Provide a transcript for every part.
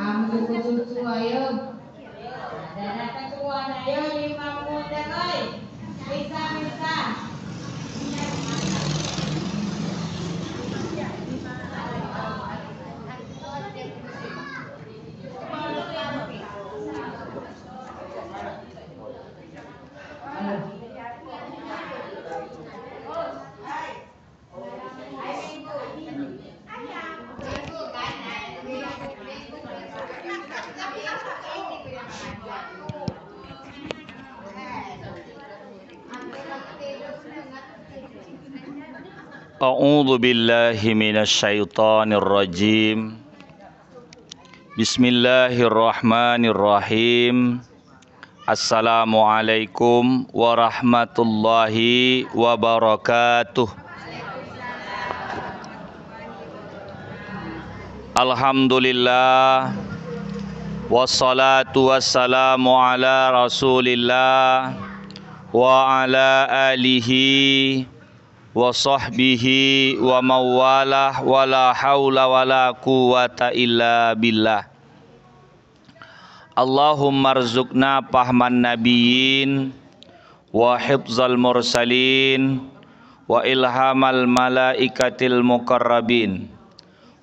Ambu kucu ayo. Daratan kuana ayo lima muda ayo. أعوذ بالله من الشيطان الرجيم بسم الله الرحمن الرحيم السلام عليكم ورحمة الله وبركاته الحمد لله والصلاة والسلام على رسول الله وعلى آله وصحبه ومن ولا حول ولا قوة إلا بالله اللهم ارزقنا فهم النبيين وحفظ المرسلين وإلهام الملائكة المقربين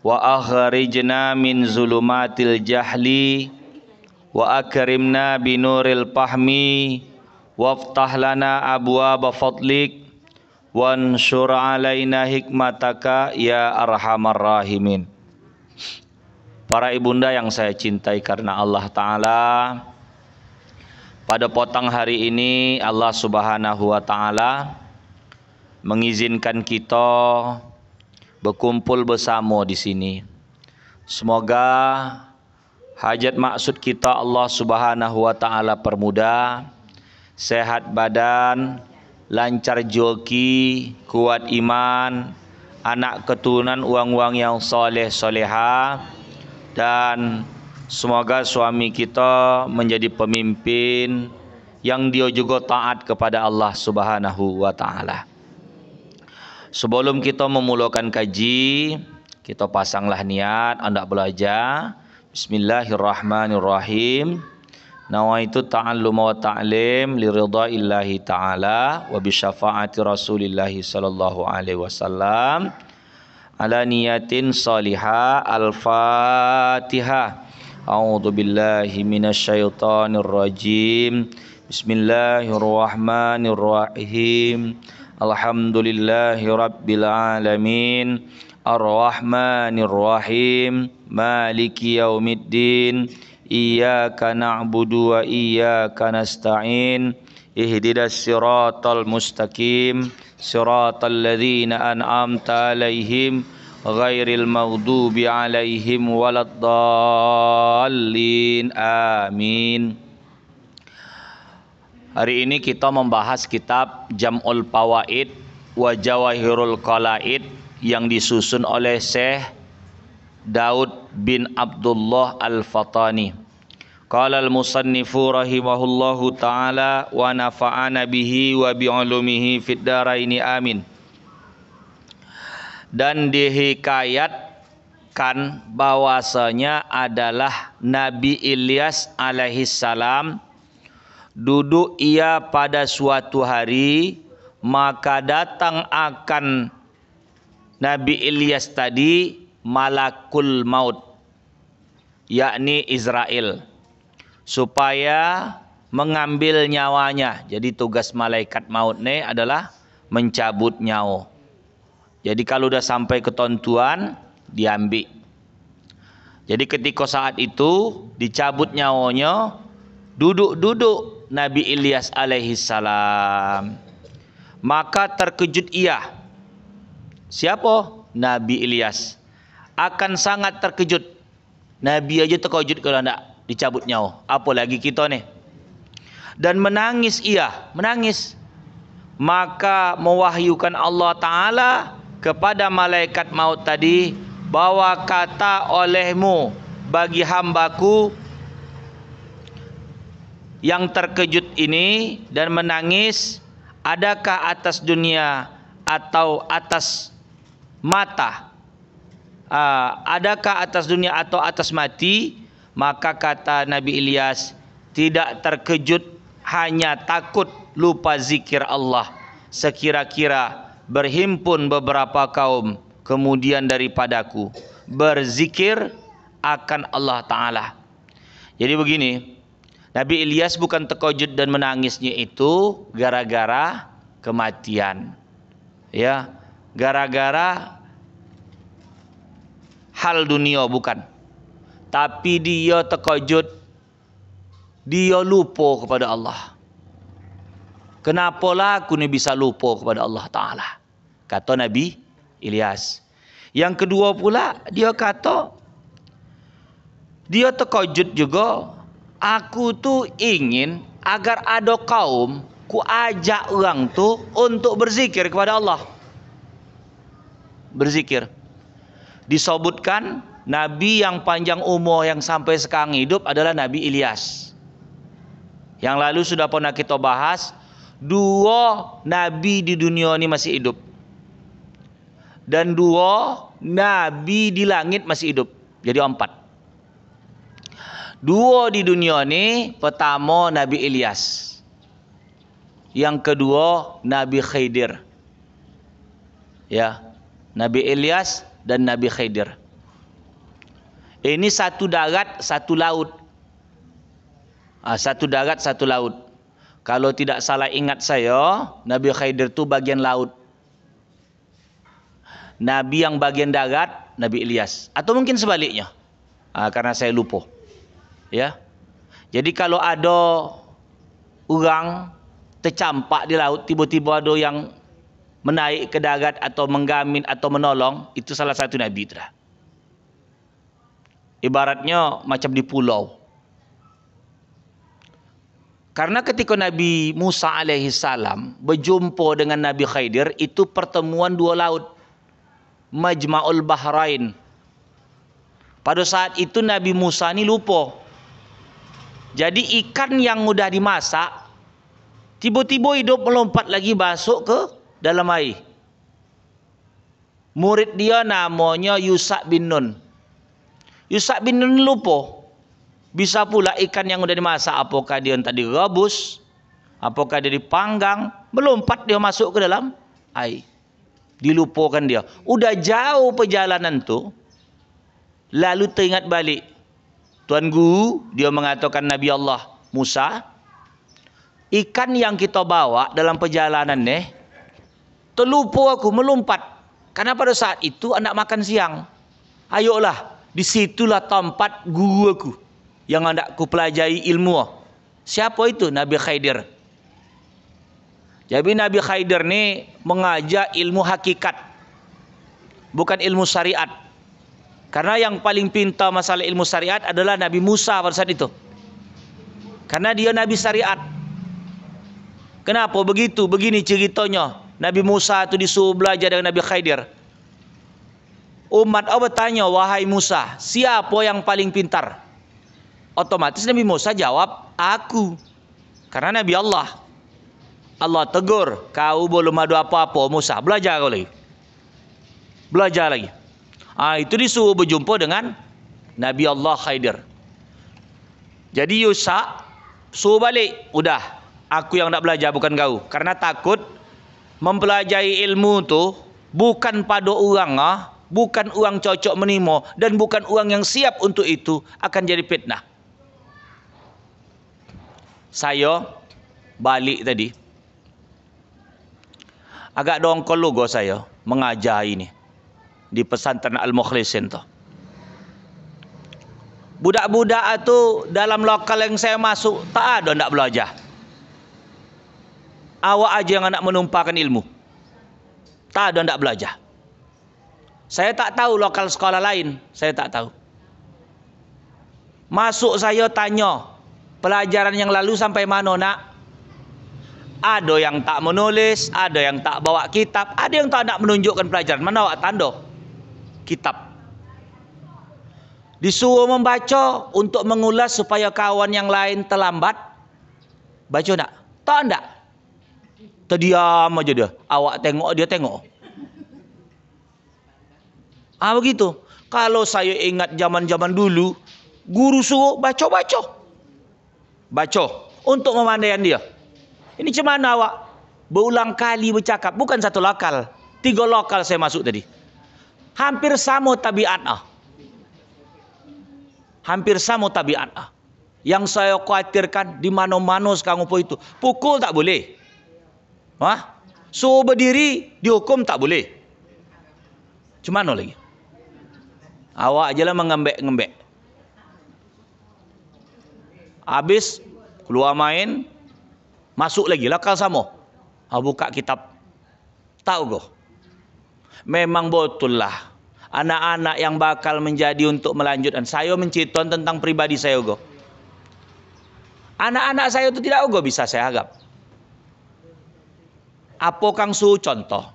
وأخرجنا من ظلمات الجهل وأكرمنا بنور الفهم وافتح لنا أبواب فضلك wansyur alaina hikmataka ya arhamar Para ibunda yang saya cintai karena Allah taala pada potong hari ini Allah Subhanahu wa taala mengizinkan kita berkumpul bersama di sini. Semoga hajat maksud kita Allah Subhanahu wa taala permudah, sehat badan, lancar joki, kuat iman, anak keturunan uang-uang yang soleh soleha dan semoga suami kita menjadi pemimpin yang dia juga taat kepada Allah Subhanahu wa taala. Sebelum kita memulakan kaji, kita pasanglah niat hendak belajar. Bismillahirrahmanirrahim. nawaitu ta'allum wa ta'lim li ridha'illahi ta'ala wa bi syafaati rasulillah sallallahu alaihi wasallam ala niyatin salihah al-fatihah a'udzu billahi minasyaitonir rajim bismillahirrahmanirrahim alhamdulillahi rabbil alamin ar-rahmanir arrahmanirrahim maliki yaumiddin iyyaka na'budu wa iyyaka nasta'in ihdinas siratal mustaqim siratal ladzina an'amta 'alaihim ghairil maghdubi 'alaihim waladdallin amin Hari ini kita membahas kitab Jam'ul Pawaid wa Jawahirul Qalaid yang disusun oleh Syekh Daud bin Abdullah Al-Fatani. Qala al-musannifu rahimahullahu taala wa nafa'ana bihi wa bi'ulumihi fid daraini amin. Dan dihikayatkan bahwasanya adalah Nabi Ilyas salam. duduk ia pada suatu hari maka datang akan Nabi Ilyas tadi malakul maut yakni Israel supaya mengambil nyawanya. Jadi tugas malaikat maut ini adalah mencabut nyawa. Jadi kalau sudah sampai ketentuan diambil. Jadi ketika saat itu dicabut nyawanya, duduk-duduk Nabi Ilyas alaihi salam. Maka terkejut ia. Siapa? Nabi Ilyas. Akan sangat terkejut Nabi aja terkejut kalau nak dicabut nyawa. Apalagi kita nih. Dan menangis ia, menangis. Maka mewahyukan Allah Ta'ala kepada malaikat maut tadi bahwa kata olehmu bagi hambaku yang terkejut ini dan menangis adakah atas dunia atau atas mata Ah, adakah atas dunia atau atas mati? Maka kata Nabi Ilyas, tidak terkejut hanya takut lupa zikir Allah. Sekira-kira berhimpun beberapa kaum kemudian daripadaku berzikir akan Allah Ta'ala. Jadi begini, Nabi Ilyas bukan terkejut dan menangisnya itu gara-gara kematian. Ya, gara-gara hal dunia bukan. Tapi dia terkejut. Dia lupa kepada Allah. Kenapalah aku ni bisa lupa kepada Allah Ta'ala? Kata Nabi Ilyas. Yang kedua pula dia kata. Dia terkejut juga. Aku tu ingin agar ada kaum ku ajak orang tu untuk berzikir kepada Allah. Berzikir disebutkan nabi yang panjang umur yang sampai sekarang hidup adalah Nabi Ilyas. Yang lalu sudah pernah kita bahas dua nabi di dunia ini masih hidup. Dan dua nabi di langit masih hidup. Jadi empat. Dua di dunia ini, pertama Nabi Ilyas. Yang kedua Nabi Khidir. Ya. Nabi Ilyas dan Nabi Khidir. Ini satu darat, satu laut. Ah, satu darat, satu laut. Kalau tidak salah ingat saya, Nabi Khidir itu bagian laut. Nabi yang bagian darat, Nabi Ilyas. Atau mungkin sebaliknya. Ah, karena saya lupa. Ya. Jadi kalau ada orang tercampak di laut, tiba-tiba ada yang menaik ke darat atau menggamin atau menolong itu salah satu nabi tu Ibaratnya macam di pulau. Karena ketika Nabi Musa alaihi salam berjumpa dengan Nabi Khidir itu pertemuan dua laut. Majma'ul Bahrain. Pada saat itu Nabi Musa ni lupa. Jadi ikan yang sudah dimasak tiba-tiba hidup melompat lagi masuk ke dalam air. Murid dia namanya Yusak bin Nun. Yusak bin Nun lupa. Bisa pula ikan yang sudah dimasak. Apakah dia tadi rebus? Apakah dia dipanggang? Melompat dia masuk ke dalam air. Dilupakan dia. Udah jauh perjalanan tu. Lalu teringat balik. Tuan Guru, dia mengatakan Nabi Allah Musa. Ikan yang kita bawa dalam perjalanan ni. terlupa aku melompat. Karena pada saat itu anak makan siang. Ayolah, disitulah tempat guru aku yang hendak pelajari ilmu. Siapa itu Nabi Khaidir? Jadi Nabi Khaidir ni mengajar ilmu hakikat. Bukan ilmu syariat. Karena yang paling pintar masalah ilmu syariat adalah Nabi Musa pada saat itu. Karena dia Nabi syariat. Kenapa begitu? Begini ceritanya. Nabi Musa itu disuruh belajar dengan Nabi Khidir. Umat Allah bertanya, wahai Musa, siapa yang paling pintar? Otomatis Nabi Musa jawab, aku. Karena Nabi Allah. Allah tegur, kau belum ada apa-apa Musa, belajar kau lagi. Belajar lagi. Ah, itu disuruh berjumpa dengan Nabi Allah Khidir. Jadi Yusa suruh balik, udah aku yang nak belajar bukan kau karena takut mempelajari ilmu tu bukan pada orang ah, bukan orang cocok menimo dan bukan orang yang siap untuk itu akan jadi fitnah. Saya balik tadi. Agak dongkol logo saya mengajar ini di pesantren Al-Mukhlisin tu. Budak-budak itu dalam lokal yang saya masuk tak ada nak belajar. Awak aja yang nak menumpahkan ilmu. Tak ada nak belajar. Saya tak tahu lokal sekolah lain. Saya tak tahu. Masuk saya tanya. Pelajaran yang lalu sampai mana nak? Ada yang tak menulis. Ada yang tak bawa kitab. Ada yang tak nak menunjukkan pelajaran. Mana awak tanda? Kitab. Disuruh membaca untuk mengulas supaya kawan yang lain terlambat. Baca nak? Tak nak? Terdiam aja dia. Awak tengok dia tengok. Ah begitu. Kalau saya ingat zaman-zaman dulu, guru suruh baca-baca. Baca untuk memandaian dia. Ini mana awak berulang kali bercakap, bukan satu lokal. Tiga lokal saya masuk tadi. Hampir sama tabiat ah. Hampir sama tabiat ah. Yang saya khawatirkan di mana-mana sekarang itu. Pukul tak boleh. Ha? Suruh berdiri, dihukum tak boleh. Cuma no lagi? Awak aja lah mengembek-ngembek. Abis keluar main, masuk lagi lah kalau sama. Ha, buka kitab. Tahu ke? Memang betul lah. Anak-anak yang bakal menjadi untuk melanjutkan. Saya menceritakan tentang pribadi saya. Go. Anak-anak saya itu tidak go, bisa saya agap. apo kang su contoh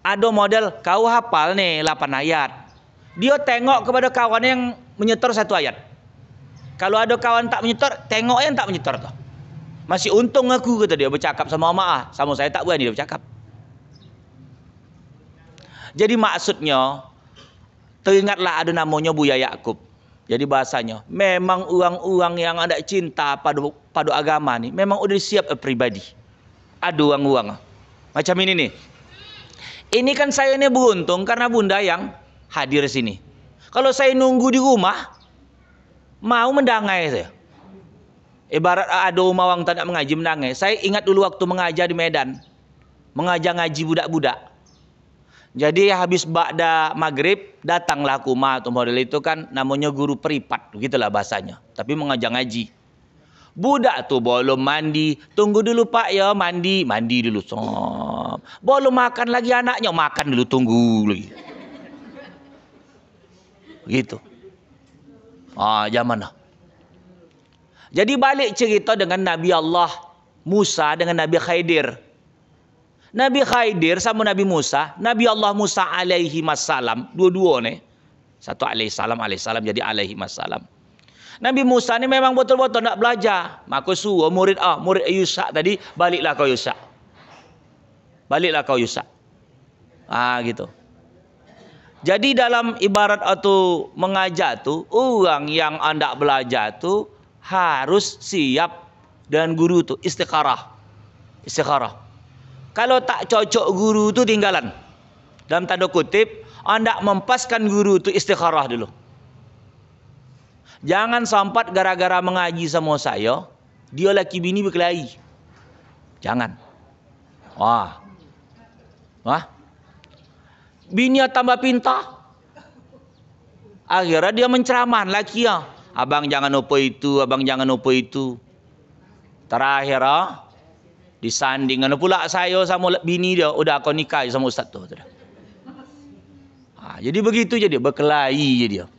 ada model kau hafal nih 8 ayat dia tengok kepada kawan yang menyetor satu ayat kalau ada kawan tak menyetor tengok yang tak menyetor tuh masih untung aku kata dia bercakap sama mama ah, sama saya tak berani dia bercakap jadi maksudnya teringatlah ada namanya Buya Yakub jadi bahasanya memang uang-uang yang ada cinta pada pada agama ini memang udah siap pribadi adu uang-uang. Macam ini nih. Ini kan saya ini beruntung karena bunda yang hadir sini. Kalau saya nunggu di rumah, mau mendangai saya. Ibarat ah, ada uang-uang tak mengaji mendangai. Saya ingat dulu waktu mengajar di Medan. Mengajar ngaji budak-budak. Jadi habis bakda maghrib datanglah kuma atau model itu kan namanya guru peripat begitulah bahasanya. Tapi mengajar ngaji. Budak tu belum mandi. Tunggu dulu pak ya mandi. Mandi dulu. So, belum makan lagi anaknya. Makan dulu tunggu lagi. Begitu. Ah, zaman dah. Jadi balik cerita dengan Nabi Allah Musa dengan Nabi Khaidir. Nabi Khaidir sama Nabi Musa, Nabi Allah Musa alaihi masalam, dua-dua ni. Satu alaihi salam, alaihi salam jadi alaihi masalam. Nabi Musa ini memang betul-betul nak belajar. Maka suruh murid ah, murid Yusak tadi, baliklah kau Yusak. Baliklah kau Yusak. Ah gitu. Jadi dalam ibarat atau mengajar tu, orang yang anda belajar tu harus siap dan guru tu istikharah. Istikharah. Kalau tak cocok guru tu tinggalan. Dalam tanda kutip, anda mempaskan guru tu istikharah dulu. Jangan sampat gara-gara mengaji sama saya, dia laki bini berkelahi. Jangan. Wah. Wah. Bini tambah pintar. Akhirnya dia menceramah laki ya. Abang jangan apa itu, abang jangan apa itu. Terakhir ah disanding dengan pula saya sama bini dia udah aku nikah sama ustaz tu. Ha, jadi begitu jadi berkelahi je dia. Berkelai,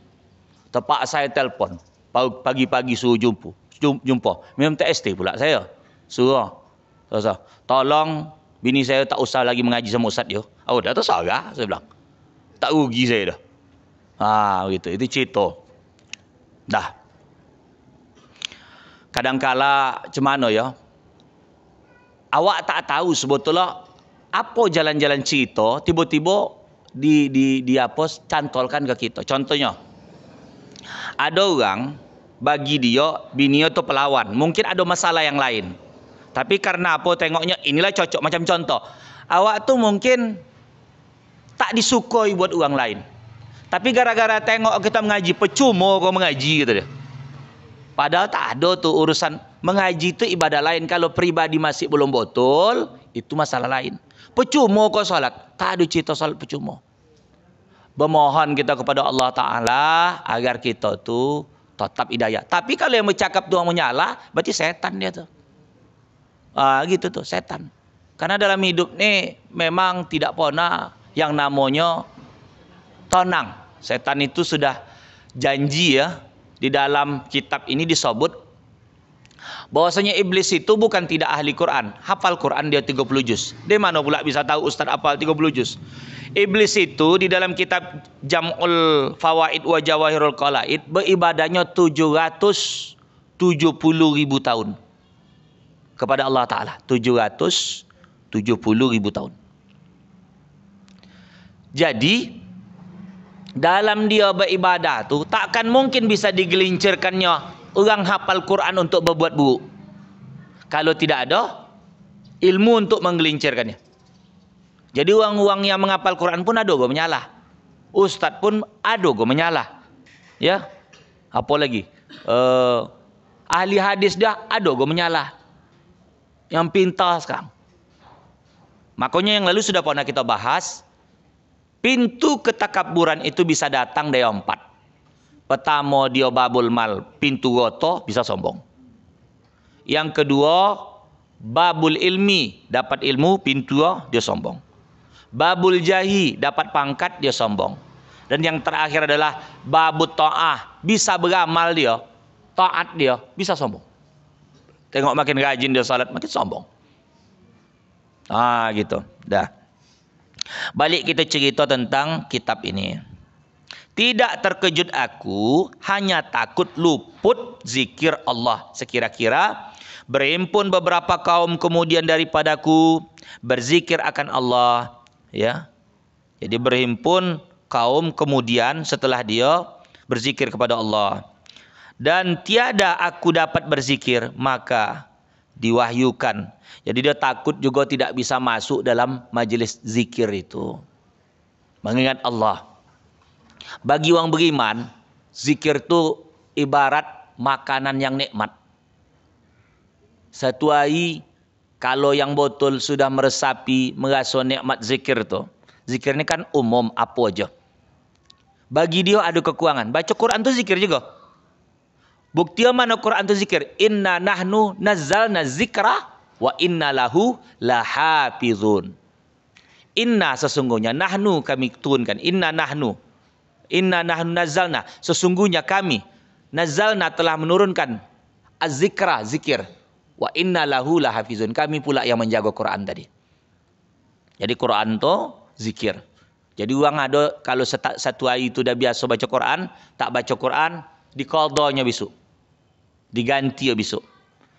Terpak saya telpon. Pagi-pagi suruh jumpa. Jumpa. Minum TST pula saya. Suruh. Tersah. Tolong bini saya tak usah lagi mengaji sama Ustaz dia. oh, dah tersah ke? Saya bilang. Tak rugi saya dah. Ha, begitu. Itu cerita. Dah. Kadangkala macam mana ya? Awak tak tahu sebetulnya apa jalan-jalan cerita tiba-tiba di di di apa cantolkan ke kita. Contohnya, Ada orang bagi dia bini itu pelawan. Mungkin ada masalah yang lain. Tapi karena apa tengoknya inilah cocok macam contoh. Awak tu mungkin tak disukoi buat orang lain. Tapi gara-gara tengok kita mengaji pecumo kau mengaji gitu deh. Padahal tak ada tu urusan mengaji itu ibadah lain. Kalau pribadi masih belum botol itu masalah lain. Pecumo kau salat, tak ada cerita salat pecumo. Memohon kita kepada Allah Ta'ala agar kita tuh tetap hidayah. Tapi kalau yang bercakap Tuhan menyala, berarti setan dia tuh. Ah, gitu tuh, setan. Karena dalam hidup ni memang tidak pernah yang namanya tonang. Setan itu sudah janji ya di dalam kitab ini disebut bahwasanya iblis itu bukan tidak ahli Quran, hafal Quran dia 30 juz. Dia mana pula bisa tahu Ustaz hafal 30 juz? Iblis itu di dalam kitab Jam'ul Fawaid wa Jawahirul Qalaid beribadahnya 770 ribu tahun kepada Allah Ta'ala 770 ribu tahun jadi dalam dia beribadah tu takkan mungkin bisa digelincirkannya orang hafal Quran untuk berbuat buruk kalau tidak ada ilmu untuk menggelincirkannya jadi orang-orang yang menghafal Quran pun ada gue menyalah ustadz pun ada gue menyalah ya apa lagi uh, ahli hadis dah ada gue menyalah yang pintar sekarang makanya yang lalu sudah pernah kita bahas pintu ketakaburan itu bisa datang dari empat Pertama dia babul mal, pintu goto bisa sombong. Yang kedua, babul ilmi, dapat ilmu, pintu dia sombong. Babul jahi, dapat pangkat dia sombong. Dan yang terakhir adalah babut ta'ah, bisa beramal dia, taat dia, bisa sombong. Tengok makin rajin dia salat, makin sombong. Ah gitu. Dah. Balik kita cerita tentang kitab ini. Tidak terkejut aku, hanya takut luput zikir Allah. Sekira-kira berimpun beberapa kaum kemudian daripadaku berzikir akan Allah, ya. Jadi berhimpun kaum kemudian setelah dia berzikir kepada Allah. Dan tiada aku dapat berzikir, maka diwahyukan. Jadi dia takut juga tidak bisa masuk dalam majelis zikir itu. Mengingat Allah. Bagi orang beriman, zikir itu ibarat makanan yang nikmat. Satu hari kalau yang botol sudah meresapi, merasa nikmat zikir itu. Zikir ini kan umum apa aja. Bagi dia ada kekurangan. Baca Quran itu zikir juga. Bukti mana Quran itu zikir? Inna nahnu nazzalna zikra wa inna lahu lahafizun. Inna sesungguhnya nahnu kami turunkan. Inna nahnu Inna nahnu nazalna. Sesungguhnya kami nazalna telah menurunkan azikra zikir. Wa inna lahu lahafizun. Kami pula yang menjaga Quran tadi. Jadi Quran tuh zikir. Jadi uang ada kalau satu hari itu dah biasa baca Quran, tak baca Quran, dikoldonya besok. Diganti ya besok.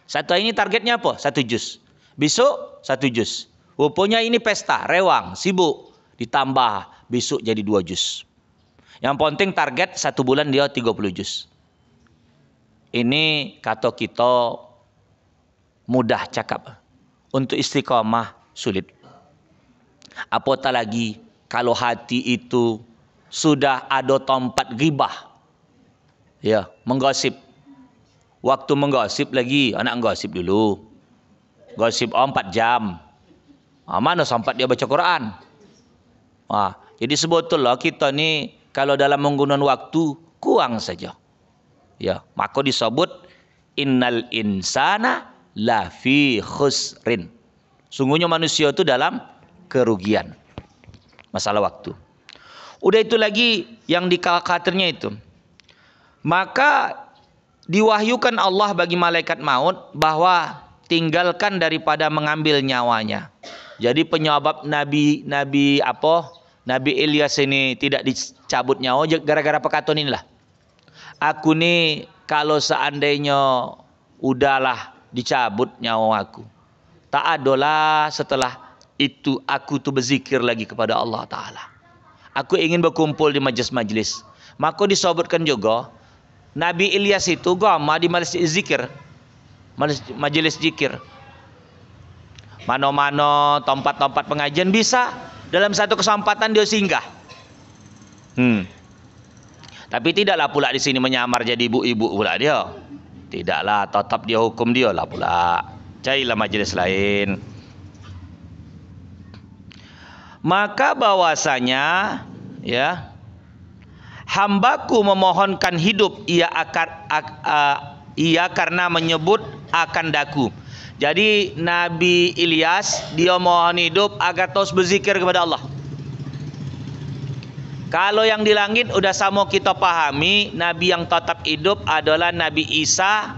Satu hari ini targetnya apa? Satu jus. Besok satu jus. Rupanya ini pesta, rewang, sibuk. Ditambah besok jadi dua jus. Yang penting target satu bulan dia 30 juz. Ini kata kita mudah cakap. Untuk istiqomah sulit. Apatah lagi kalau hati itu sudah ada tempat gibah. Ya, menggosip. Waktu menggosip lagi, anak menggosip dulu. Gosip oh, 4 jam. Ah, mana sempat dia baca Quran? Wah, jadi sebetulnya kita nih kalau dalam menggunakan waktu kuang saja. Ya, maka disebut innal insana lafi khusrin. Sungguhnya manusia itu dalam kerugian. Masalah waktu. Udah itu lagi yang di kalkaternya itu. Maka diwahyukan Allah bagi malaikat maut bahwa tinggalkan daripada mengambil nyawanya. Jadi penyebab nabi nabi apa? Nabi Ilyas ini tidak dicabut nyawa gara-gara pekaton inilah. Aku nih kalau seandainya udahlah dicabut nyawa aku. Tak adalah setelah itu aku tuh berzikir lagi kepada Allah Ta'ala. Aku ingin berkumpul di majelis-majelis. Maka disobotkan juga Nabi Ilyas itu gama di majlis zikir. Majelis zikir. Mano-mano tempat-tempat pengajian bisa dalam satu kesempatan dia singgah. Hmm. Tapi tidaklah pula di sini menyamar jadi ibu-ibu pula dia. Tidaklah, tetap dia hukum dia lah pula. Carilah majelis lain. Maka bahwasanya ya hambaku memohonkan hidup ia ia karena menyebut akan daku jadi Nabi Ilyas dia mohon hidup agar terus berzikir kepada Allah. Kalau yang di langit udah sama kita pahami, nabi yang tetap hidup adalah Nabi Isa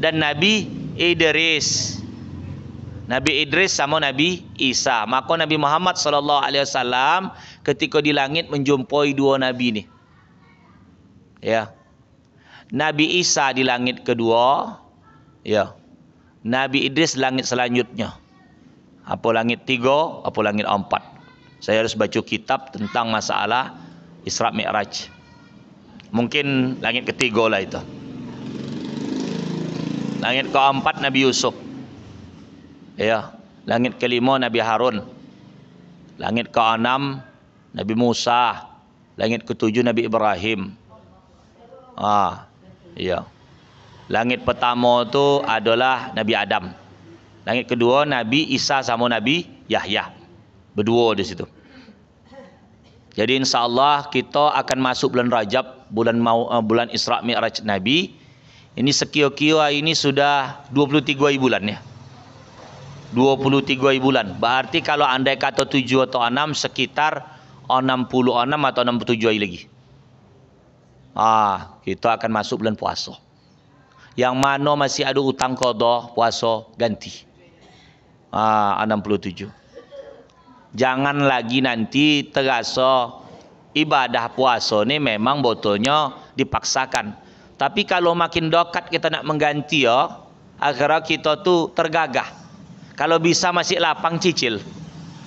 dan Nabi Idris. Nabi Idris sama Nabi Isa. Maka Nabi Muhammad sallallahu alaihi wasallam ketika di langit menjumpai dua nabi ini. Ya. Nabi Isa di langit kedua, ya. Nabi Idris langit selanjutnya. Apa langit tiga, apa langit empat. Saya harus baca kitab tentang masalah Isra Mi'raj. Mungkin langit ketiga lah itu. Langit keempat Nabi Yusuf. Ya, langit kelima Nabi Harun. Langit keenam Nabi Musa. Langit ketujuh Nabi Ibrahim. Ah, ya. Langit pertama tu adalah Nabi Adam. Langit kedua Nabi Isa sama Nabi Yahya. Berdua di situ. Jadi insyaallah kita akan masuk bulan Rajab, bulan mau uh, bulan Isra Mi'raj Nabi. Ini sekio-kio ini sudah 23 bulan ya. 23 bulan. Berarti kalau andai kata 7 atau 6 sekitar 66 atau 67 tujuh lagi. Ah, kita akan masuk bulan puasa yang mana masih ada utang kodoh puasa ganti ah, 67 jangan lagi nanti terasa ibadah puasa ni memang botolnya dipaksakan tapi kalau makin dekat kita nak mengganti ya akhirnya kita tu tergagah kalau bisa masih lapang cicil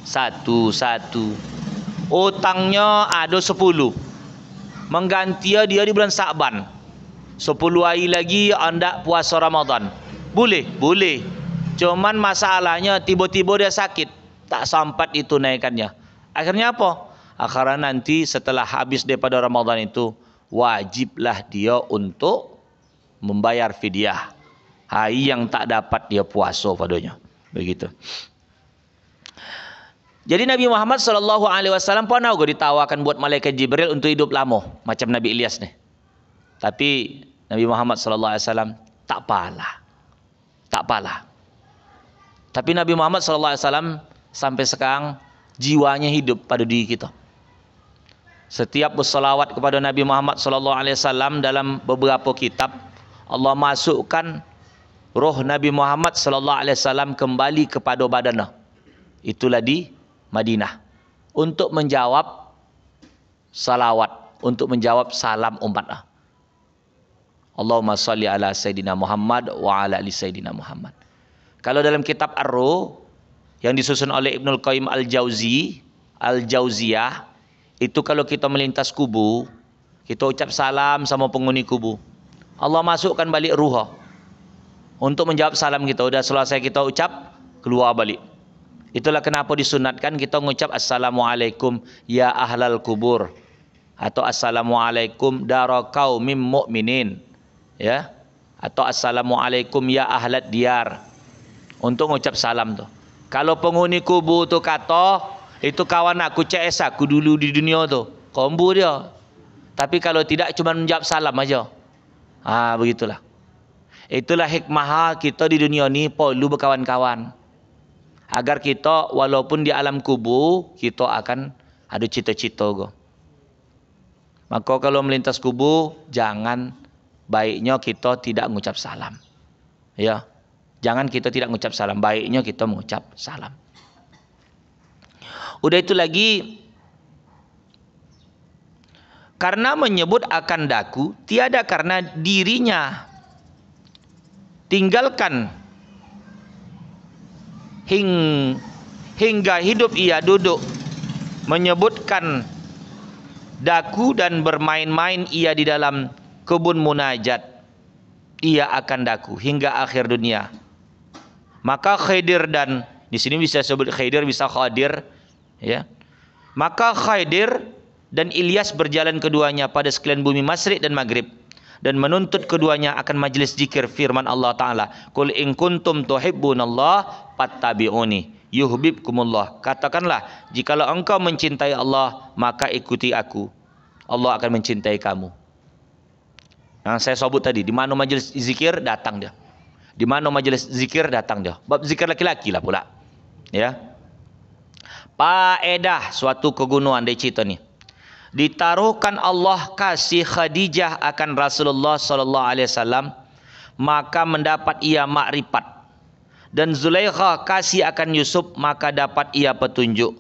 satu satu utangnya ada sepuluh mengganti ya, dia di bulan Sa'ban Sepuluh hari lagi anda puasa Ramadan. Boleh, boleh. Cuman masalahnya tiba-tiba dia sakit. Tak sempat itu naikannya. Akhirnya apa? Akhirnya nanti setelah habis daripada Ramadan itu wajiblah dia untuk membayar fidyah. Hari yang tak dapat dia puasa padanya. Begitu. Jadi Nabi Muhammad Shallallahu Alaihi Wasallam gue ditawarkan buat malaikat Jibril untuk hidup lama, macam Nabi Ilyas nih. Tapi Nabi Muhammad sallallahu alaihi wasallam tak apalah. Tak apalah. Tapi Nabi Muhammad sallallahu alaihi wasallam sampai sekarang jiwanya hidup pada diri kita. Setiap berselawat kepada Nabi Muhammad sallallahu alaihi wasallam dalam beberapa kitab Allah masukkan roh Nabi Muhammad sallallahu alaihi wasallam kembali kepada badannya. Itulah di Madinah. Untuk menjawab salawat, untuk menjawab salam umatnya. Allahumma salli ala Sayyidina Muhammad wa ala ali Sayyidina Muhammad. Kalau dalam kitab ar yang disusun oleh Ibnul Qayyim Al-Jauzi, Al-Jauziyah, itu kalau kita melintas kubu, kita ucap salam sama penghuni kubu. Allah masukkan balik ruha. Untuk menjawab salam kita, udah selesai kita ucap, keluar balik. Itulah kenapa disunatkan kita mengucap Assalamualaikum ya ahlal kubur. Atau Assalamualaikum darakau mim mu'minin ya atau assalamualaikum ya ahlat diar untuk ngucap salam tuh kalau penghuni kubu tu kata itu kawan aku CS aku dulu di dunia tu kombu dia tapi kalau tidak cuma menjawab salam aja ah begitulah itulah hikmah kita di dunia ni perlu berkawan-kawan agar kita walaupun di alam kubu kita akan ada cita-cita go maka kalau melintas kubu jangan baiknya kita tidak mengucap salam. Ya. Jangan kita tidak mengucap salam, baiknya kita mengucap salam. Udah itu lagi karena menyebut akan daku tiada karena dirinya tinggalkan hing, hingga hidup ia duduk menyebutkan daku dan bermain-main ia di dalam kebun munajat ia akan daku hingga akhir dunia. Maka Khidir dan di sini bisa sebut Khidir bisa Khadir ya. Maka Khidir dan Ilyas berjalan keduanya pada sekalian bumi Masrik dan Maghrib dan menuntut keduanya akan majelis zikir firman Allah taala kul in kuntum tuhibbunallah fattabi'uni yuhibbukumullah katakanlah jikalau engkau mencintai Allah maka ikuti aku Allah akan mencintai kamu Nah, saya sebut tadi, di mana majelis zikir datang dia. Di mana majelis zikir datang dia. Bab zikir laki-laki lah pula. Ya. Paedah suatu kegunaan dia cerita ni. Ditaruhkan Allah kasih Khadijah akan Rasulullah sallallahu alaihi wasallam maka mendapat ia makrifat dan Zulaikha kasih akan Yusuf maka dapat ia petunjuk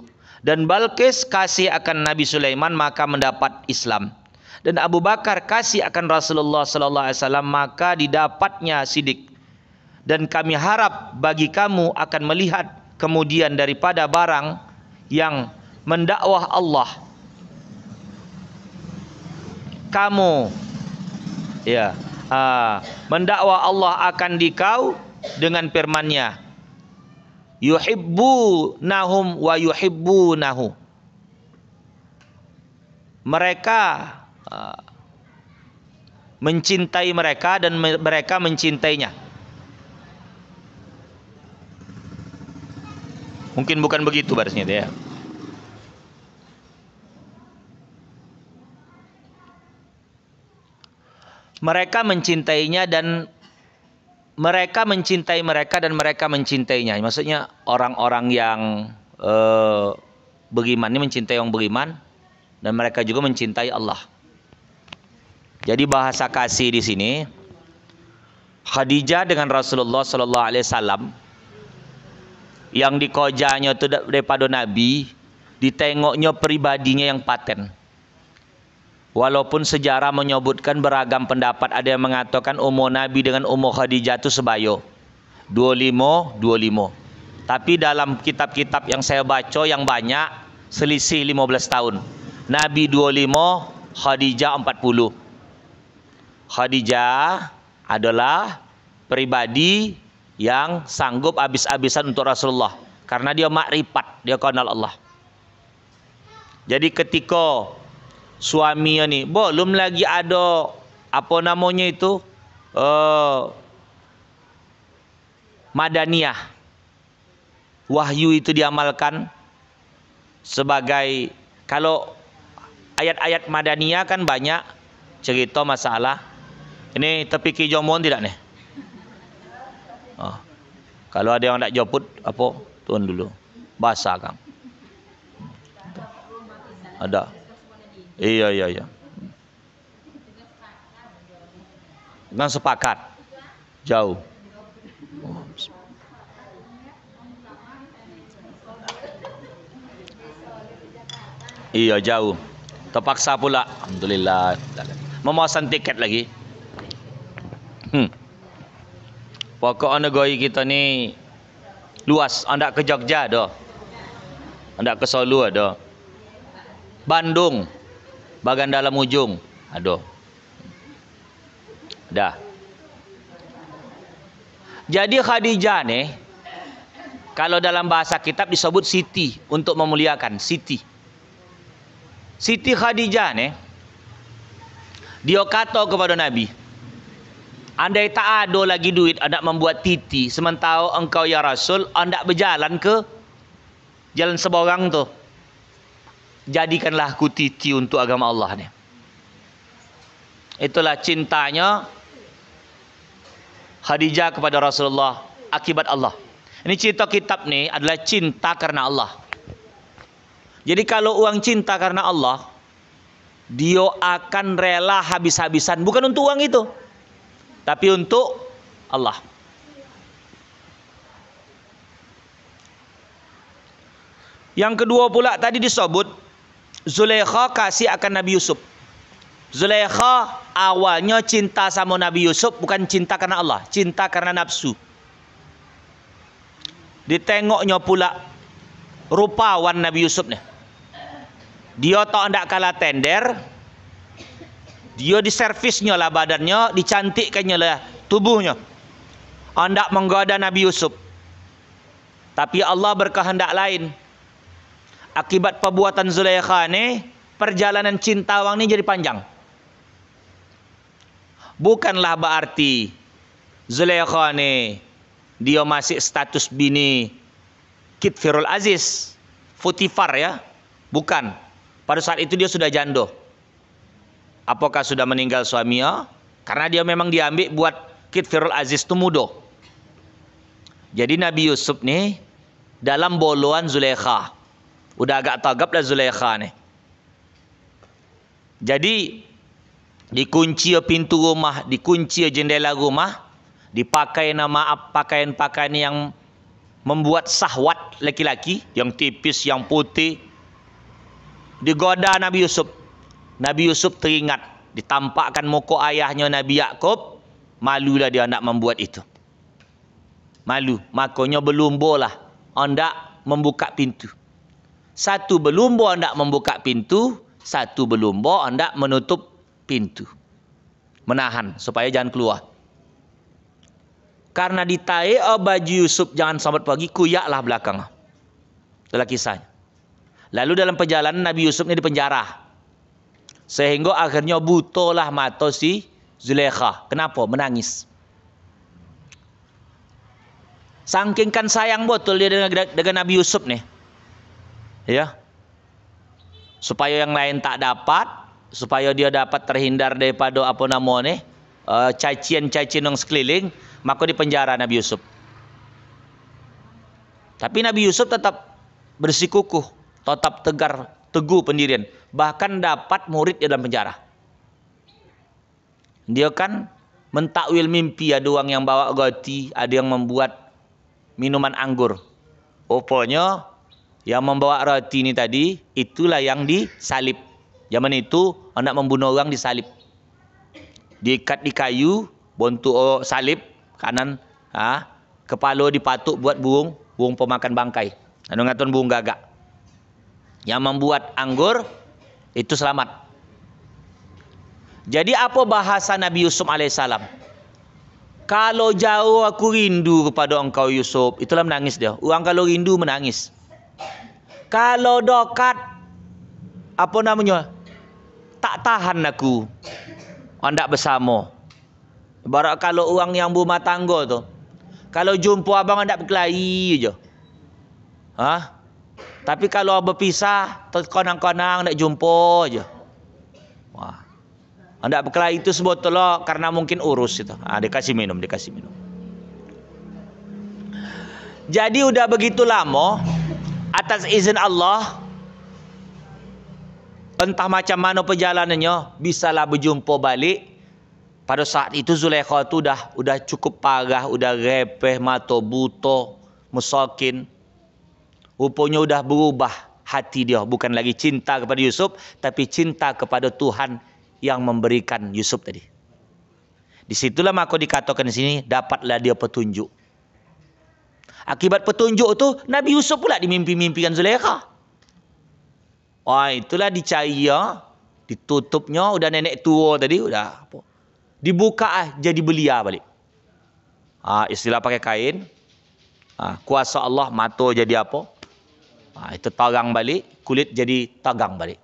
dan Balkis kasih akan Nabi Sulaiman maka mendapat Islam dan Abu Bakar kasih akan Rasulullah sallallahu alaihi wasallam maka didapatnya sidik dan kami harap bagi kamu akan melihat kemudian daripada barang yang mendakwah Allah kamu ya uh, mendakwah Allah akan dikau dengan firman-Nya yuhibbu nahum wa yuhibbu nahu mereka Eh, mencintai mereka dan mereka mencintainya. Mungkin bukan begitu barisnya dia. Mereka mencintainya dan mereka mencintai mereka dan mereka mencintainya. Maksudnya orang-orang yang eh, beriman ini mencintai orang beriman dan mereka juga mencintai Allah. Jadi bahasa kasih di sini Khadijah dengan Rasulullah Sallallahu Alaihi Wasallam yang dikojanya itu daripada Nabi ditengoknya pribadinya yang paten. Walaupun sejarah menyebutkan beragam pendapat, ada yang mengatakan umur Nabi dengan umur Khadijah itu sebayo. 25, 25. Tapi dalam kitab-kitab yang saya baca yang banyak, selisih 15 tahun. Nabi 25, Khadijah 40. Khadijah adalah pribadi yang sanggup habis-habisan untuk Rasulullah karena dia makrifat, dia kenal Allah. Jadi ketika suaminya nih belum lagi ada apa namanya itu uh, madaniyah wahyu itu diamalkan sebagai kalau ayat-ayat madaniyah kan banyak cerita masalah ini tepi hijau tidak nih? Oh. Kalau ada yang tidak joput, apa? Tuan dulu. Basah kang. Ada. Iya, iya, iya. Dengan sepakat. Jauh. Iya, jauh. Terpaksa pula. Alhamdulillah. Memesan tiket lagi. Hmm. Pokoknya kita ni luas. Anda ke Jogja dah. Anda ke Solo ada. Bandung. bagian dalam ujung. Ada. Dah. Jadi Khadijah ni kalau dalam bahasa kitab disebut Siti untuk memuliakan Siti. Siti Khadijah ni dia kata kepada Nabi, Andai tak ada lagi duit anda membuat titi sementara engkau ya Rasul anda berjalan ke jalan seborang tu. Jadikanlah aku titi untuk agama Allah ni. Itulah cintanya Khadijah kepada Rasulullah akibat Allah. Ini cerita kitab ni adalah cinta karena Allah. Jadi kalau uang cinta karena Allah, dia akan rela habis-habisan bukan untuk uang itu tapi untuk Allah. Yang kedua pula tadi disebut Zulaikha kasih akan Nabi Yusuf. Zulaikha awalnya cinta sama Nabi Yusuf bukan cinta karena Allah, cinta karena nafsu. Ditengoknya pula rupawan Nabi Yusuf nih. Dia tak hendak kalah tender, dia diservisnya lah badannya, dicantikkannya lah tubuhnya. Hendak menggoda Nabi Yusuf. Tapi Allah berkehendak lain. Akibat perbuatan Zulaikha ini, perjalanan cinta wang ini jadi panjang. Bukanlah berarti Zulaikha ini dia masih status bini Kitfirul Aziz, Futifar ya. Bukan. Pada saat itu dia sudah jando. apakah sudah meninggal suaminya karena dia memang diambil buat kitfirul aziz tumudo jadi Nabi Yusuf ni dalam boluan Zulekha. Udah agak tagap dah Zulekha ni. Jadi dikunci pintu rumah, dikunci jendela rumah, dipakai nama pakaian-pakaian yang membuat sahwat laki-laki, yang tipis, yang putih. Digoda Nabi Yusuf, Nabi Yusuf teringat ditampakkan moko ayahnya Nabi Yakub, malulah dia nak membuat itu. Malu, makanya berlumbalah anda membuka pintu. Satu berlumba anda membuka pintu, satu berlumba anda menutup pintu. Menahan supaya jangan keluar. Karena ditaik oh, baju Yusuf jangan sambat pagi, kuyaklah belakang. Itulah kisahnya. Lalu dalam perjalanan Nabi Yusuf ini dipenjara. penjara sehingga akhirnya butolah mata si Zulaikha. Kenapa? Menangis. Saking sayang betul dia dengan, dengan Nabi Yusuf nih. Ya. Supaya yang lain tak dapat, supaya dia dapat terhindar daripada apa namanya nih, eh, uh, cacian-cacian yang sekeliling, maka dipenjara Nabi Yusuf. Tapi Nabi Yusuf tetap bersikukuh, tetap tegar, teguh pendirian bahkan dapat murid di dalam penjara. Dia kan mentakwil mimpi, ada orang yang bawa goti, ada yang membuat minuman anggur. Rupanya yang membawa roti ini tadi, itulah yang disalib. Zaman itu anak membunuh orang disalib. Diikat di kayu, bontu salib kanan, ha, kepala dipatuk buat burung, burung pemakan bangkai. Anu ngaton burung gagak. Yang membuat anggur itu selamat. Jadi apa bahasa Nabi Yusuf alaihissalam? Kalau jauh aku rindu kepada engkau Yusuf, itulah menangis dia. Orang kalau rindu menangis. Kalau dokat, apa namanya? Tak tahan aku. Anda bersama. Barak kalau orang yang berumah tangga tu. Kalau jumpa abang anda berkelahi je. Ha? Tapi kalau berpisah, terkonang-konang nak jumpa aja. Wah. Anda berkelahi itu sebab sebetulnya karena mungkin urus itu. Ah, dia kasih minum, dia kasih minum. Jadi sudah begitu lama atas izin Allah entah macam mana perjalanannya bisalah berjumpa balik pada saat itu Zulaikha tu dah udah cukup parah, udah repeh mata buta, mesakin. Rupanya sudah berubah hati dia. Bukan lagi cinta kepada Yusuf. Tapi cinta kepada Tuhan yang memberikan Yusuf tadi. Disitulah maka dikatakan di sini dapatlah dia petunjuk. Akibat petunjuk tu Nabi Yusuf pula dimimpi-mimpikan Zulaikha. Wah, itulah dicaya, ditutupnya udah nenek tua tadi udah apa? Dibuka ah, jadi belia balik. Ah, istilah pakai kain. Ah, kuasa Allah mato jadi apa? Nah, itu tagang balik, kulit jadi tagang balik.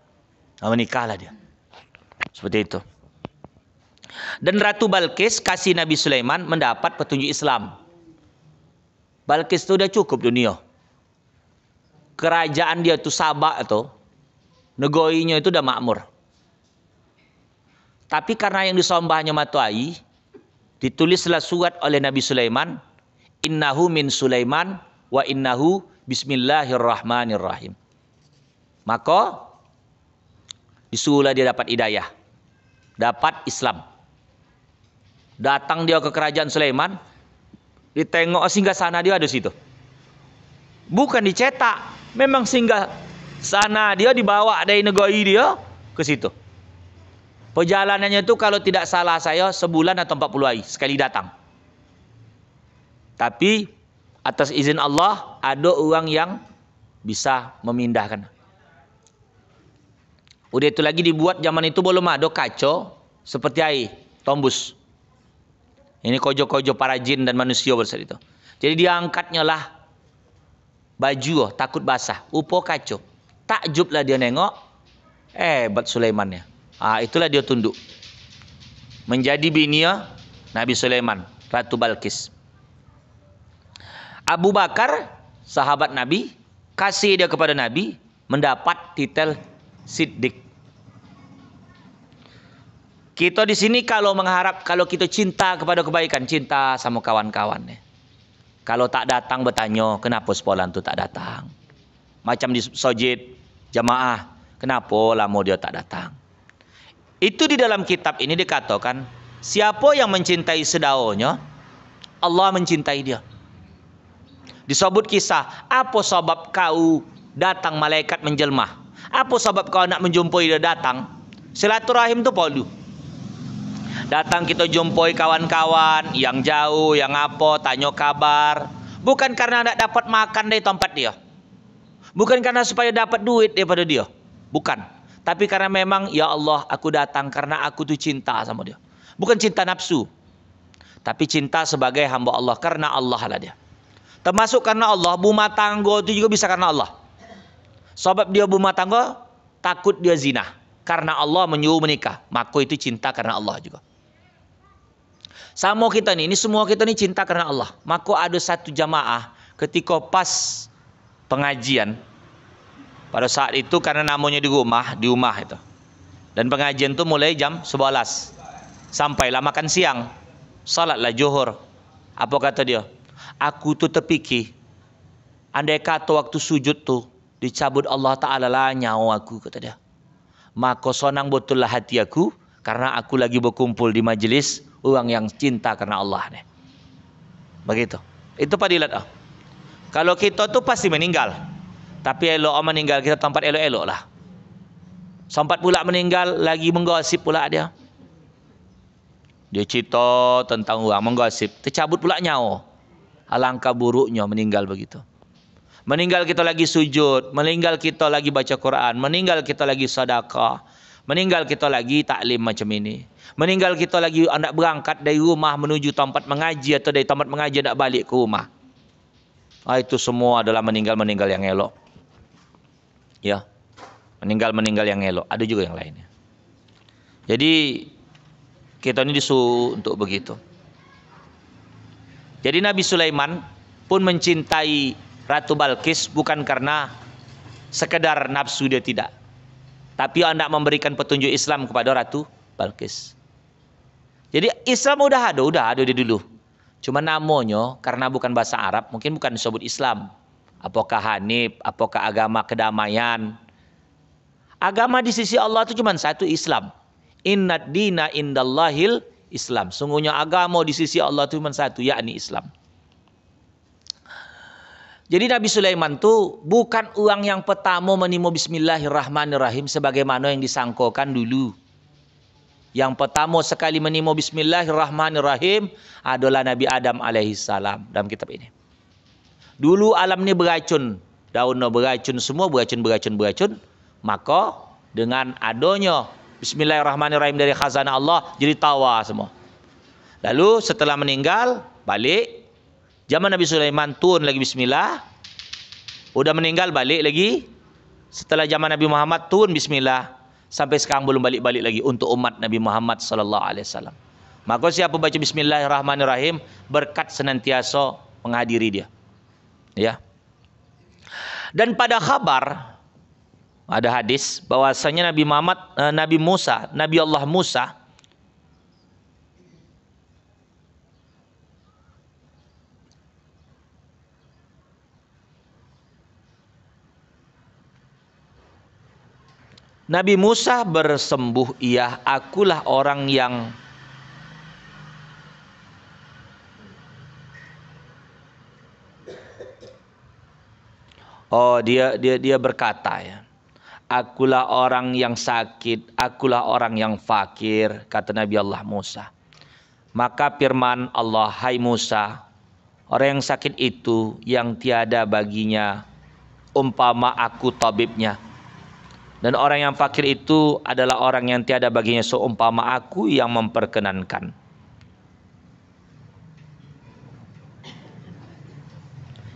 Nah, menikahlah dia. Seperti itu. Dan Ratu Balkis kasih Nabi Sulaiman mendapat petunjuk Islam. Balkis itu udah cukup dunia. Kerajaan dia itu Sabak itu, negoinya itu udah makmur. Tapi karena yang disombahnya Matuai, ditulislah surat oleh Nabi Sulaiman, innahu min Sulaiman wa innahu Bismillahirrahmanirrahim. Maka disuruhlah dia dapat hidayah. Dapat Islam. Datang dia ke kerajaan Sulaiman, ditengok oh, singgah sana dia ada situ. Bukan dicetak, memang singgah sana dia dibawa dari negeri dia ke situ. Perjalanannya itu kalau tidak salah saya sebulan atau 40 hari sekali datang. Tapi atas izin Allah ada orang yang bisa memindahkan. Udah itu lagi dibuat zaman itu belum ada kaco seperti air tombus. Ini kojo-kojo para jin dan manusia besar itu. Jadi diangkatnya lah baju oh, takut basah, upo kaco. Takjublah dia nengok, eh buat Sulaimannya. Ah itulah dia tunduk. Menjadi binia Nabi Sulaiman, Ratu Balkis. Abu Bakar sahabat Nabi kasih dia kepada Nabi mendapat titel siddiq. Kita di sini kalau mengharap kalau kita cinta kepada kebaikan, cinta sama kawan-kawan ya. Kalau tak datang bertanya, kenapa sekolah itu tak datang? Macam di sojid jamaah, kenapa lama dia tak datang? Itu di dalam kitab ini dikatakan, siapa yang mencintai sedaunya Allah mencintai dia. Disebut kisah, apa sebab kau datang malaikat menjelma? Apa sebab kau nak menjumpai dia datang? Silaturahim tu polu. Datang kita jumpai kawan-kawan yang jauh, yang apa, tanya kabar. Bukan karena nak dapat makan dari tempat dia. Bukan karena supaya dapat duit daripada dia. Bukan. Tapi karena memang ya Allah aku datang karena aku tu cinta sama dia. Bukan cinta nafsu. Tapi cinta sebagai hamba Allah karena Allah lah dia. Termasuk karena Allah, buma tangga itu juga bisa karena Allah. Sebab dia buma tangga, takut dia zina. Karena Allah menyuruh menikah. Maka itu cinta karena Allah juga. Sama kita nih, ini semua kita nih cinta karena Allah. Maka ada satu jamaah ketika pas pengajian. Pada saat itu karena namanya di rumah, di rumah itu. Dan pengajian itu mulai jam 11. Sampailah makan siang. Salatlah johor. Apa kata dia? aku tu terpikir, andai kata waktu sujud tu dicabut Allah Taala lah nyawa aku kata dia. Maka senang betullah hati aku karena aku lagi berkumpul di majlis orang yang cinta karena Allah ni. Begitu. Itu padilat ah. Kalau kita tu pasti meninggal. Tapi elok orang meninggal kita tempat elok-elok lah. Sempat pula meninggal lagi menggosip pula dia. Dia cerita tentang orang menggosip. Tercabut pula nyawa. Alangkah buruknya meninggal begitu. Meninggal kita lagi sujud, meninggal kita lagi baca Quran, meninggal kita lagi sedekah, meninggal kita lagi taklim macam ini. Meninggal kita lagi anak berangkat dari rumah menuju tempat mengaji atau dari tempat mengaji nak balik ke rumah. Ah, itu semua adalah meninggal-meninggal yang elok. Ya. Meninggal-meninggal yang elok. Ada juga yang lainnya. Jadi kita ini disuruh untuk begitu. Jadi Nabi Sulaiman pun mencintai Ratu Balkis bukan karena sekedar nafsu dia tidak. Tapi anda memberikan petunjuk Islam kepada Ratu Balkis. Jadi Islam udah ada, udah ada di dulu. Cuma namanya karena bukan bahasa Arab mungkin bukan disebut Islam. Apakah Hanif, apakah agama kedamaian. Agama di sisi Allah itu cuma satu Islam. Inna dina indallahil Islam. Sungguhnya agama di sisi Allah itu cuma satu, yakni Islam. Jadi Nabi Sulaiman itu bukan uang yang pertama menimo bismillahirrahmanirrahim sebagaimana yang disangkakan dulu. Yang pertama sekali menimo bismillahirrahmanirrahim adalah Nabi Adam alaihissalam dalam kitab ini. Dulu alam ini beracun, daunnya beracun semua beracun beracun beracun, maka dengan adanya Bismillahirrahmanirrahim dari khazanah Allah jadi tawa semua. Lalu setelah meninggal balik zaman Nabi Sulaiman turun lagi bismillah. Udah meninggal balik lagi. Setelah zaman Nabi Muhammad turun bismillah sampai sekarang belum balik-balik lagi untuk umat Nabi Muhammad sallallahu alaihi wasallam. Maka siapa baca bismillahirrahmanirrahim berkat senantiasa menghadiri dia. Ya. Dan pada khabar Ada hadis bahwasanya Nabi Muhammad eh, Nabi Musa, Nabi Allah Musa Nabi Musa bersembuh ia akulah orang yang Oh dia dia dia berkata ya akulah orang yang sakit, akulah orang yang fakir, kata Nabi Allah Musa. Maka firman Allah, hai Musa, orang yang sakit itu yang tiada baginya, umpama aku tabibnya. Dan orang yang fakir itu adalah orang yang tiada baginya seumpama aku yang memperkenankan.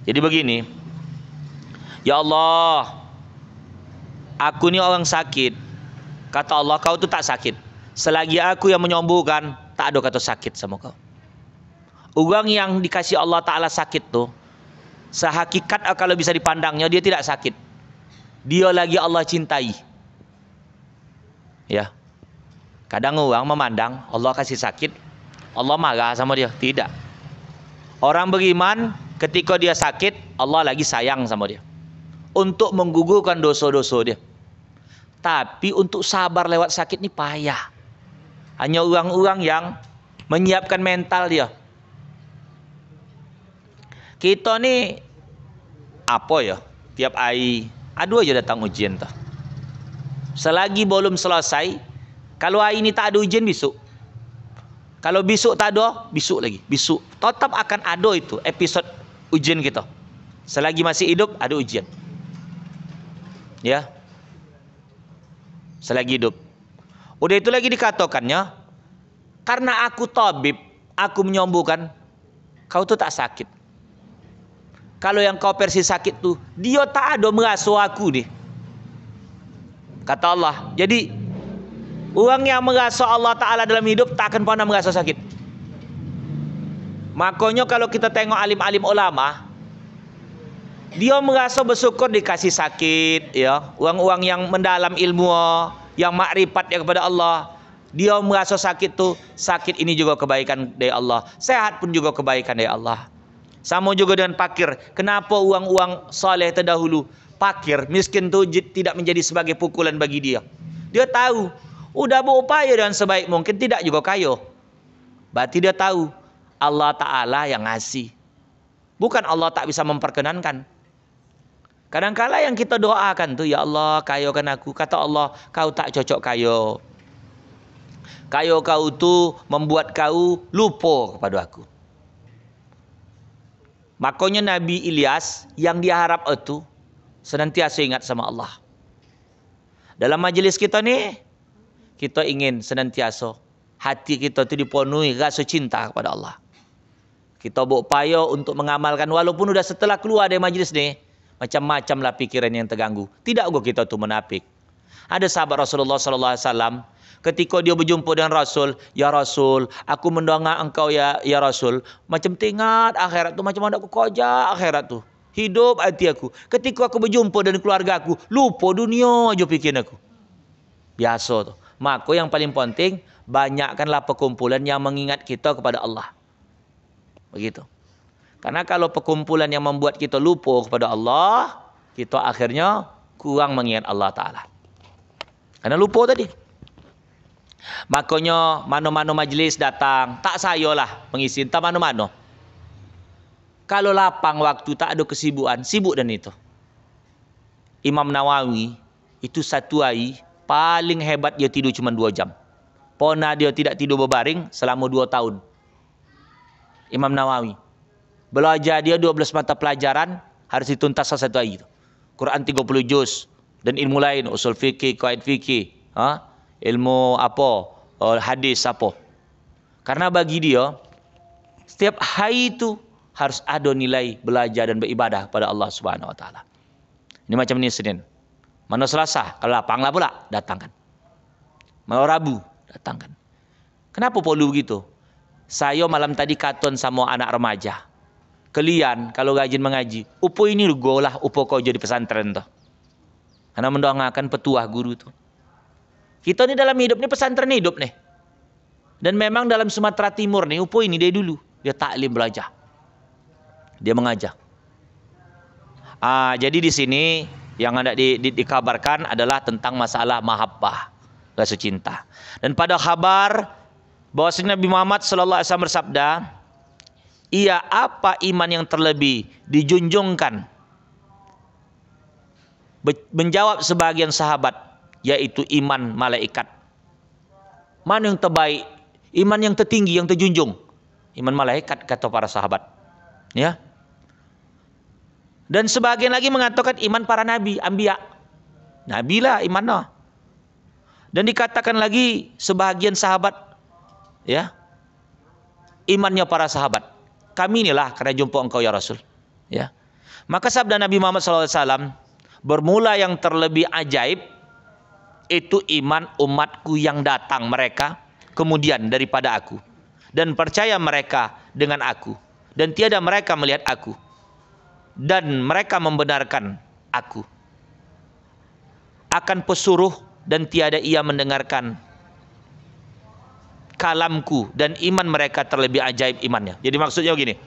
Jadi begini, Ya Allah, aku ini orang sakit. Kata Allah, kau itu tak sakit. Selagi aku yang menyembuhkan, tak ada kata sakit sama kau. Orang yang dikasih Allah Ta'ala sakit tuh, sehakikat kalau bisa dipandangnya, dia tidak sakit. Dia lagi Allah cintai. Ya. Kadang orang memandang, Allah kasih sakit, Allah marah sama dia. Tidak. Orang beriman, ketika dia sakit, Allah lagi sayang sama dia untuk menggugurkan dosa-dosa dia. Tapi untuk sabar lewat sakit ini payah. Hanya orang-orang yang menyiapkan mental dia. Kita nih apa ya? Tiap hari aduh aja datang ujian tuh. Selagi belum selesai, kalau hari ini tak ada ujian besok. Kalau besok tak ada, besok lagi, besok. Tetap akan ada itu episode ujian kita. Selagi masih hidup ada ujian ya selagi hidup udah itu lagi dikatakannya karena aku tabib aku menyembuhkan kau tuh tak sakit kalau yang kau versi sakit tuh dia tak ada mengasuh aku nih. kata Allah jadi uang yang mengasuh Allah Ta'ala dalam hidup tak akan pernah mengasuh sakit makanya kalau kita tengok alim-alim ulama dia merasa bersyukur dikasih sakit ya uang-uang yang mendalam ilmu yang makrifat ya kepada Allah dia merasa sakit tuh sakit ini juga kebaikan dari Allah sehat pun juga kebaikan dari Allah sama juga dengan pakir kenapa uang-uang soleh terdahulu pakir miskin tuh tidak menjadi sebagai pukulan bagi dia dia tahu udah berupaya dengan sebaik mungkin tidak juga kaya berarti dia tahu Allah Ta'ala yang ngasih bukan Allah tak bisa memperkenankan kadang Kadangkala yang kita doakan tu ya Allah kayokan aku kata Allah kau tak cocok kayo. Kayo kau tu membuat kau lupa kepada aku. Makanya Nabi Ilyas yang diharap itu senantiasa ingat sama Allah. Dalam majlis kita ni kita ingin senantiasa hati kita tu dipenuhi rasa cinta kepada Allah. Kita buat payah untuk mengamalkan walaupun sudah setelah keluar dari majlis ni macam macam lah pikiran yang terganggu. Tidak gua kita tu menapik. Ada sahabat Rasulullah sallallahu alaihi wasallam ketika dia berjumpa dengan Rasul, "Ya Rasul, aku mendoa engkau ya ya Rasul, macam tingat akhirat tu macam mana aku kerja akhirat tu. Hidup hati aku. Ketika aku berjumpa dengan keluarga aku, lupa dunia aja pikiran aku." Biasa tu. Maka yang paling penting, banyakkanlah perkumpulan yang mengingat kita kepada Allah. Begitu. Karena kalau perkumpulan yang membuat kita lupa kepada Allah, kita akhirnya kurang mengingat Allah Ta'ala. Karena lupa tadi. Makanya mano-mano majelis datang, tak sayalah mengisi, tak mano-mano. Kalau lapang waktu tak ada kesibukan, sibuk dan itu. Imam Nawawi itu satu hari paling hebat dia tidur cuma dua jam. Pona dia tidak tidur berbaring selama dua tahun. Imam Nawawi. Belajar dia 12 mata pelajaran harus dituntas satu ayat. Quran 30 juz dan ilmu lain, usul fikih, kaid fikih, ha? ilmu apa, oh, hadis apa. Karena bagi dia setiap hari itu harus ada nilai belajar dan beribadah pada Allah Subhanahu wa taala. Ini macam ini Senin. Mana Selasa kalau lapang lah pula datangkan. Mana Rabu datangkan. Kenapa perlu begitu? Saya malam tadi katon sama anak remaja kalian kalau rajin mengaji, upo ini golah upo kau jadi pesantren tuh. Karena mendoakan petuah guru tuh. Kita ini dalam hidup ini pesantren hidup nih. Dan memang dalam Sumatera Timur nih upo ini dia dulu dia taklim belajar. Dia mengajar. Ah, jadi di sini yang ada di, di, dikabarkan adalah tentang masalah mahabbah, rasa cinta. Dan pada kabar bahwasanya Nabi Muhammad sallallahu alaihi wasallam bersabda, ia apa iman yang terlebih dijunjungkan menjawab sebagian sahabat yaitu iman malaikat mana yang terbaik iman yang tertinggi yang terjunjung iman malaikat kata para sahabat ya dan sebagian lagi mengatakan iman para nabi ambia nabi lah imannya dan dikatakan lagi sebagian sahabat ya imannya para sahabat kami inilah karena jumpa engkau ya Rasul. Ya. Maka sabda Nabi Muhammad SAW, bermula yang terlebih ajaib, itu iman umatku yang datang mereka, kemudian daripada aku. Dan percaya mereka dengan aku. Dan tiada mereka melihat aku. Dan mereka membenarkan aku. Akan pesuruh dan tiada ia mendengarkan kalamku dan iman mereka terlebih ajaib imannya. Jadi maksudnya begini.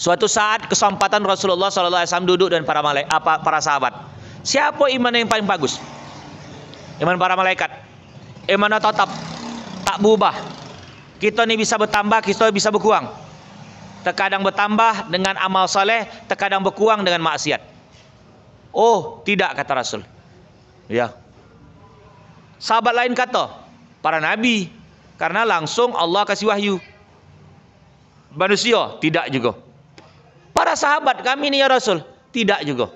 Suatu saat kesempatan Rasulullah SAW duduk dan para malaikat apa para sahabat. Siapa iman yang paling bagus? Iman para malaikat. Iman tetap tak berubah. Kita ini bisa bertambah, kita bisa berkurang. Terkadang bertambah dengan amal soleh, terkadang berkurang dengan maksiat. Oh, tidak kata Rasul. Ya. Sahabat lain kata, para nabi karena langsung Allah kasih wahyu. Manusia tidak juga. Para sahabat kami ini ya Rasul, tidak juga.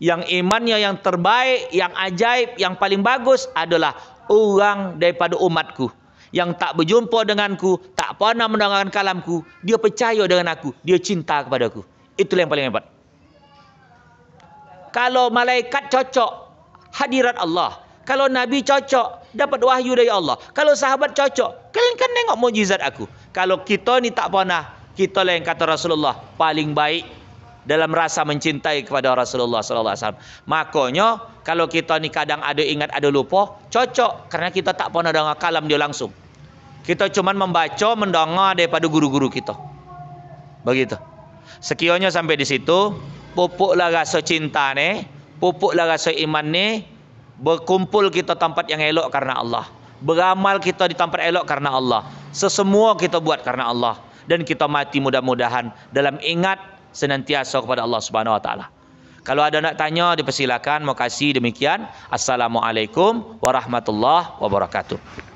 Yang imannya yang terbaik, yang ajaib, yang paling bagus adalah orang daripada umatku yang tak berjumpa denganku, tak pernah mendengarkan kalamku, dia percaya dengan aku, dia cinta kepadaku. Itulah yang paling hebat. Kalau malaikat cocok hadirat Allah, kalau Nabi cocok, dapat wahyu dari Allah. Kalau sahabat cocok, kalian kan tengok mujizat aku. Kalau kita ni tak pernah, kita lah yang kata Rasulullah paling baik dalam rasa mencintai kepada Rasulullah sallallahu alaihi wasallam. Makanya kalau kita ni kadang ada ingat ada lupa, cocok kerana kita tak pernah dengar kalam dia langsung. Kita cuma membaca, mendengar daripada guru-guru kita. Begitu. Sekianya sampai di situ, pupuklah rasa cinta ni, pupuklah rasa iman ni, Berkumpul kita tempat yang elok karena Allah. Beramal kita di tempat elok karena Allah. Sesemua kita buat karena Allah dan kita mati mudah-mudahan dalam ingat senantiasa kepada Allah Subhanahu wa taala. Kalau ada nak tanya dipersilakan. Mau kasih demikian. Assalamualaikum warahmatullahi wabarakatuh.